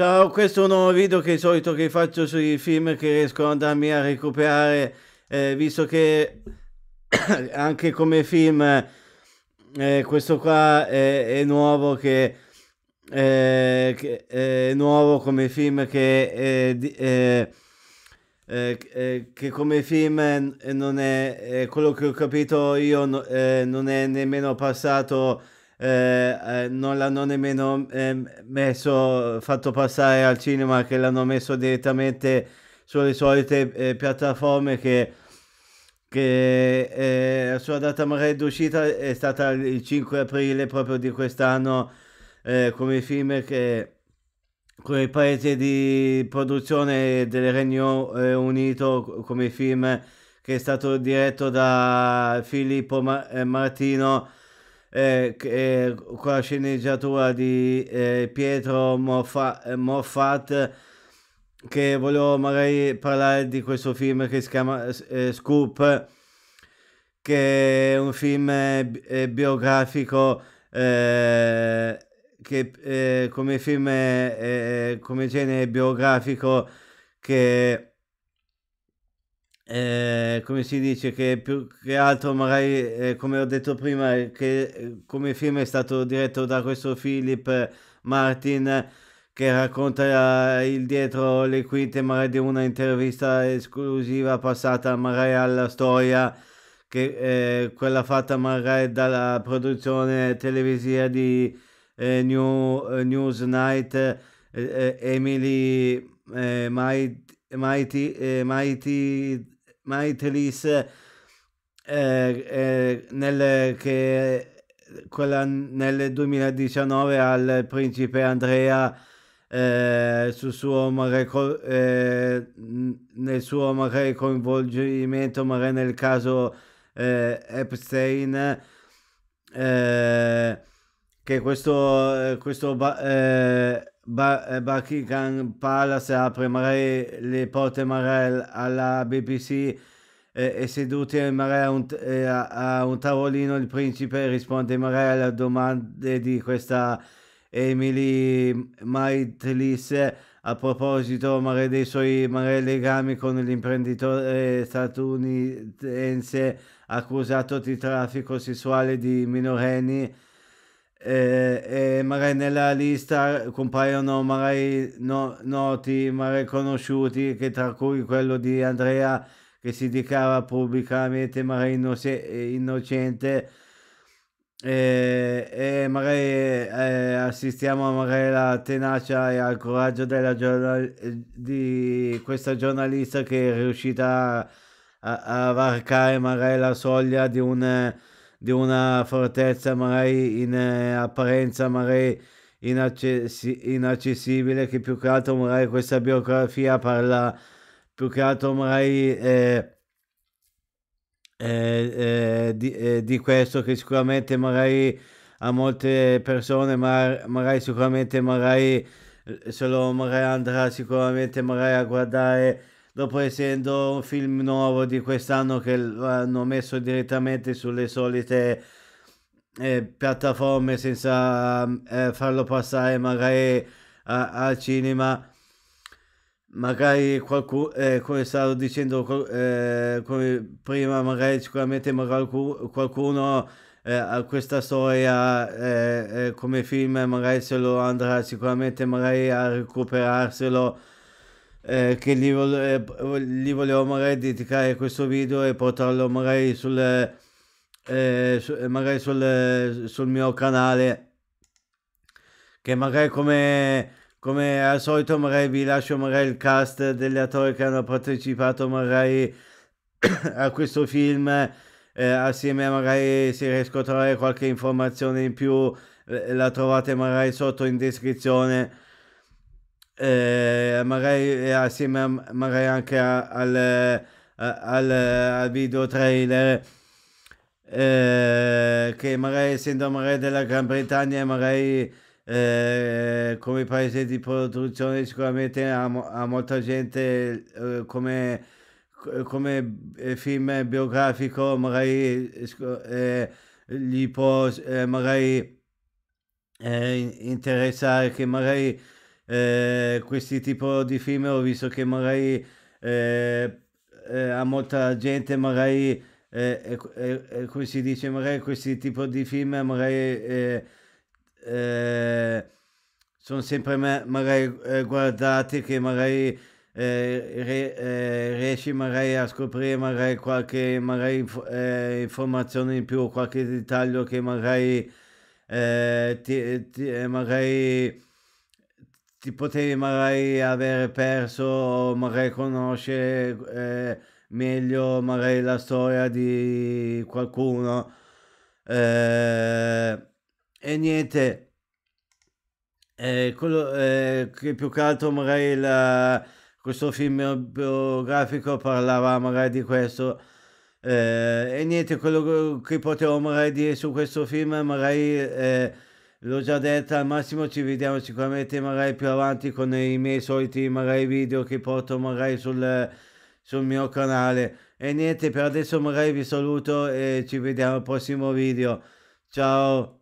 Ciao, questo è un nuovo video che è solito che faccio sui film che riesco ad andarmi a recuperare, eh, visto che anche come film eh, questo qua è, è nuovo che, eh, che è nuovo come film che eh, eh, eh, che come film non è, quello che ho capito io non è nemmeno passato eh, eh, non l'hanno nemmeno ehm, messo, fatto passare al cinema, che l'hanno messo direttamente sulle solite eh, piattaforme che che eh, la sua data magari d'uscita è stata il 5 aprile proprio di quest'anno eh, come film che come paese di produzione del Regno eh, Unito come film che è stato diretto da Filippo Ma- eh, Martino eh, eh, con la sceneggiatura di eh, Pietro Morfa- eh, Morfat che volevo magari parlare di questo film che si chiama eh, Scoop che è un film eh, bi- biografico che come film come genere biografico che eh, come si dice, che più che altro magari, eh, come ho detto prima, eh, che eh, come film è stato diretto da questo Philip Martin eh, che racconta eh, il dietro le quinte magari di una intervista esclusiva passata magari alla storia che quella fatta magari dalla produzione televisiva di New, Newsnight Emily Mighty Mighty Maitelis eh, eh, nel, che, quella nel 2019 al principe Andrea eh, suo mare, eh, nel suo mare coinvolgimento mare nel caso eh, Epstein eh, che questo, questo eh, eh, Buckingham Palace apre Mare, le porte Marel alla BBC eh, e, è seduto Mare a un, eh, a un, tavolino il principe risponde Marel a domande di questa Emily Maitlis a proposito Mare dei suoi Mare legami con l'imprenditore statunitense accusato di traffico sessuale di minorenni eh, magari nella lista compaiono magari no, noti, magari conosciuti, che tra cui quello di Andrea che si dichiara pubblicamente magari innocente e, eh, e magari eh, assistiamo magari alla tenacia e al coraggio della giornal- di questa giornalista che è riuscita a, a, varcare magari la soglia di un di una fortezza magari in eh, apparenza magari inaccessi- inaccessibile che più che altro magari questa biografia parla più che altro magari eh, eh, eh, di, eh, di, questo che sicuramente magari a molte persone ma magari sicuramente magari eh, se lo magari andrà sicuramente magari a guardare dopo essendo un film nuovo di quest'anno che l'hanno messo direttamente sulle solite eh, piattaforme senza eh, farlo passare magari al cinema magari qualcuno eh, come stavo dicendo eh, come prima magari sicuramente magari qualcuno eh, a questa storia eh, eh, come film magari se lo andrà sicuramente magari a recuperarselo eh, che gli, vole- eh, gli, volevo magari dedicare questo video e portarlo magari sul, eh, su- eh, magari sul, sul mio canale che magari come, come, al solito magari vi lascio magari il cast degli attori che hanno partecipato magari a questo film eh, assieme magari se riesco a trovare qualche informazione in più eh, la trovate magari sotto in descrizione eh, magari eh, assieme magari anche a, al, al, al, video trailer eh, che magari essendo magari della Gran Bretagna magari eh, come paese di produzione sicuramente a, a molta gente eh, come, come eh, film biografico magari eh, gli può magari interessare che magari eh, questi tipo di film ho visto che magari eh, eh, a molta gente magari eh, come si dice magari questi tipo di film magari eh, eh, sono sempre ma- magari guardati che magari re- riesci magari a scoprire magari qualche magari inf- informazione in più qualche dettaglio che magari ti, ti magari ti potevi magari avere perso magari conoscere eh, meglio magari la storia di qualcuno eh, e niente eh, quello eh, che più che altro magari la, questo film biografico parlava magari di questo eh, e niente quello che potevo magari dire su questo film magari eh, l'ho già detta, al massimo ci vediamo sicuramente magari più avanti con i miei soliti magari video che porto magari sul, sul mio canale. E niente, per adesso magari vi saluto e ci vediamo al prossimo video. Ciao!